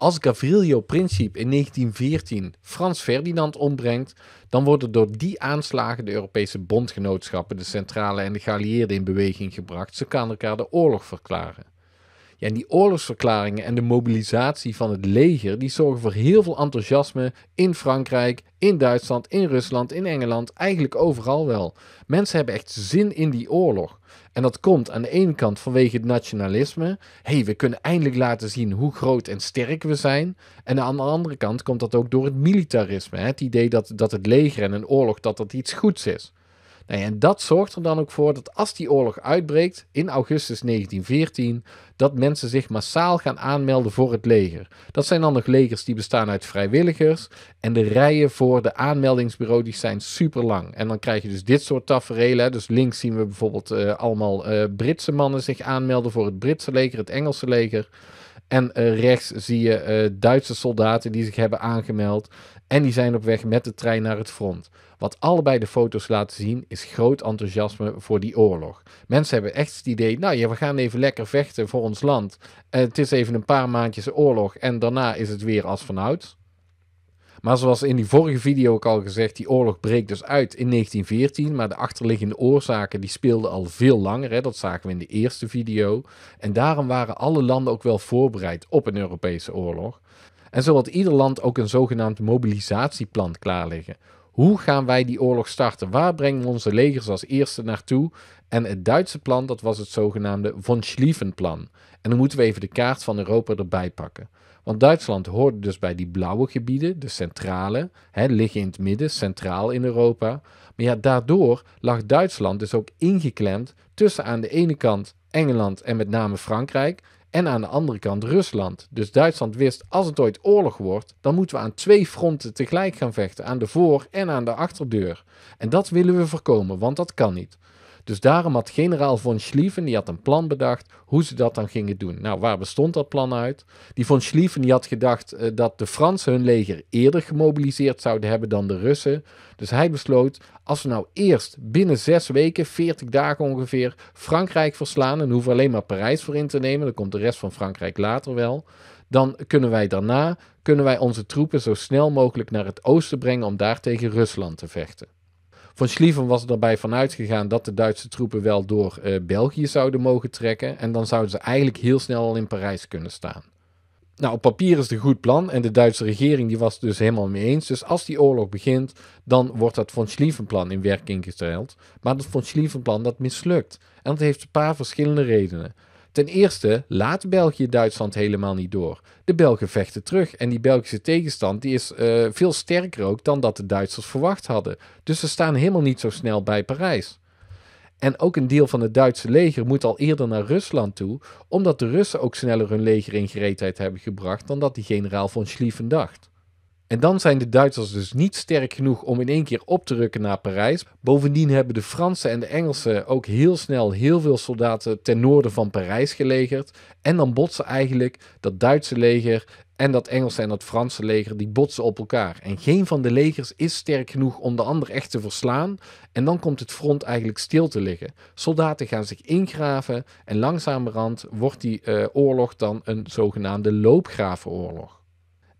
Als Gavrilo Princip in 1914 Frans Ferdinand ombrengt, dan worden door die aanslagen de Europese bondgenootschappen, de centrale en de geallieerden in beweging gebracht. Ze kan elkaar de oorlog verklaren en die oorlogsverklaringen en de mobilisatie van het leger, die zorgen voor heel veel enthousiasme in Frankrijk, in Duitsland, in Rusland, in Engeland, eigenlijk overal wel. Mensen hebben echt zin in die oorlog. En dat komt aan de ene kant vanwege het nationalisme. hey, we kunnen eindelijk laten zien hoe groot en sterk we zijn. En aan de andere kant komt dat ook door het militarisme. Hè? Het idee dat, dat het leger en een oorlog dat dat iets goeds is. Nou en dat zorgt er dan ook voor dat als die oorlog uitbreekt in augustus 1914, dat mensen zich massaal gaan aanmelden voor het leger. Dat zijn dan nog legers die bestaan uit vrijwilligers. En de rijen voor de aanmeldingsbureau die zijn super lang. En dan krijg je dus dit soort tafereelen. Dus links zien we bijvoorbeeld eh, allemaal eh, Britse mannen zich aanmelden voor het Britse leger, het Engelse leger. En eh, rechts zie je eh, Duitse soldaten die zich hebben aangemeld. En die zijn op weg met de trein naar het front. Wat allebei de foto's laten zien is groot enthousiasme voor die oorlog. Mensen hebben echt het idee, nou ja, we gaan even lekker vechten voor ons land. Eh, het is even een paar maandjes oorlog en daarna is het weer als vanouds. Maar zoals in die vorige video ook al gezegd, die oorlog breekt dus uit in 1914. Maar de achterliggende oorzaken die speelden al veel langer. Hè? Dat zagen we in de eerste video. En daarom waren alle landen ook wel voorbereid op een Europese oorlog. En zo had ieder land ook een zogenaamd mobilisatieplan klaar liggen hoe gaan wij die oorlog starten? Waar brengen we onze legers als eerste naartoe? En het Duitse plan, dat was het zogenaamde von Schlieffen-plan. En dan moeten we even de kaart van Europa erbij pakken. Want Duitsland hoorde dus bij die blauwe gebieden, de centrale, hè, liggen in het midden, centraal in Europa. Maar ja, daardoor lag Duitsland dus ook ingeklemd tussen aan de ene kant Engeland en met name Frankrijk en aan de andere kant Rusland. Dus Duitsland wist, als het ooit oorlog wordt, dan moeten we aan twee fronten tegelijk gaan vechten. Aan de voor- en aan de achterdeur. En dat willen we voorkomen, want dat kan niet. Dus daarom had generaal von Schlieffen die had een plan bedacht hoe ze dat dan gingen doen. Nou, waar bestond dat plan uit? Die von Schlieffen die had gedacht eh, dat de Fransen hun leger eerder gemobiliseerd zouden hebben dan de Russen. Dus hij besloot, als we nou eerst binnen zes weken, 40 dagen ongeveer, Frankrijk verslaan en hoeven alleen maar Parijs voor in te nemen, dan komt de rest van Frankrijk later wel dan kunnen wij daarna kunnen wij onze troepen zo snel mogelijk naar het oosten brengen om daar tegen Rusland te vechten. Van Schlieven was er daarbij vanuit gegaan dat de Duitse troepen wel door eh, België zouden mogen trekken. En dan zouden ze eigenlijk heel snel al in Parijs kunnen staan. Nou, op papier is het een goed plan en de Duitse regering die was het dus helemaal mee eens. Dus als die oorlog begint, dan wordt dat von plan in werking gesteld. Maar dat von Schlieffen-plan dat mislukt. En dat heeft een paar verschillende redenen. Ten eerste laat België Duitsland helemaal niet door. De Belgen vechten terug en die Belgische tegenstand die is eh, veel sterker ook dan dat de Duitsers verwacht hadden. Dus ze staan helemaal niet zo snel bij Parijs. En ook een deel van het Duitse leger moet al eerder naar Rusland toe, omdat de Russen ook sneller hun leger in gereedheid hebben gebracht dan dat die generaal von Schlieffen dacht. En dan zijn de Duitsers dus niet sterk genoeg om in één keer op te rukken naar Parijs. Bovendien hebben de Fransen en de Engelsen ook heel snel heel veel soldaten ten noorden van Parijs gelegerd. En dan botsen eigenlijk dat Duitse leger en dat Engelse en dat Franse leger, die botsen op elkaar. En geen van de legers is sterk genoeg om de ander echt te verslaan. En dan komt het front eigenlijk stil te liggen. Soldaten gaan zich ingraven en langzamerhand wordt die eh, oorlog dan een zogenaamde loopgravenoorlog.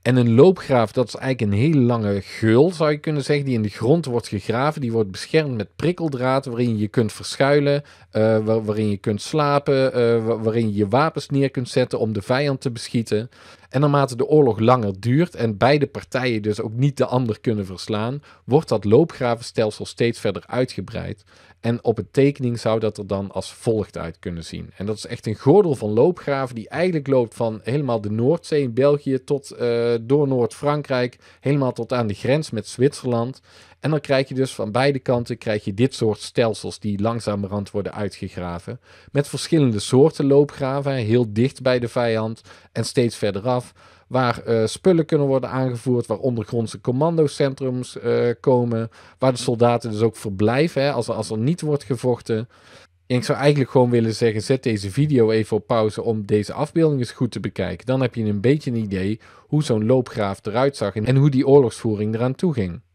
En een loopgraaf, dat is eigenlijk een hele lange geul, zou je kunnen zeggen, die in de grond wordt gegraven. Die wordt beschermd met prikkeldraad, waarin je kunt verschuilen, eh, waarin je kunt slapen, eh, waarin je je wapens neer kunt zetten om de vijand te beschieten. En naarmate de oorlog langer duurt en beide partijen dus ook niet de ander kunnen verslaan, wordt dat loopgravenstelsel steeds verder uitgebreid. En op een tekening zou dat er dan als volgt uit kunnen zien. En dat is echt een gordel van loopgraven die eigenlijk loopt van helemaal de Noordzee in België tot eh, door Noord-Frankrijk, helemaal tot aan de grens met Zwitserland. En dan krijg je dus van beide kanten krijg je dit soort stelsels die langzamerhand worden uitgegraven. Met verschillende soorten loopgraven, heel dicht bij de vijand en steeds verder af Waar eh, spullen kunnen worden aangevoerd, waar ondergrondse commandocentrums eh, komen. Waar de soldaten dus ook verblijven hè, als, er, als er niet wordt gevochten. ik zou eigenlijk gewoon willen zeggen: zet deze video even op pauze om deze afbeelding eens goed te bekijken. Dan heb je een beetje een idee hoe zo'n loopgraaf eruit zag en hoe die oorlogsvoering eraan toe ging.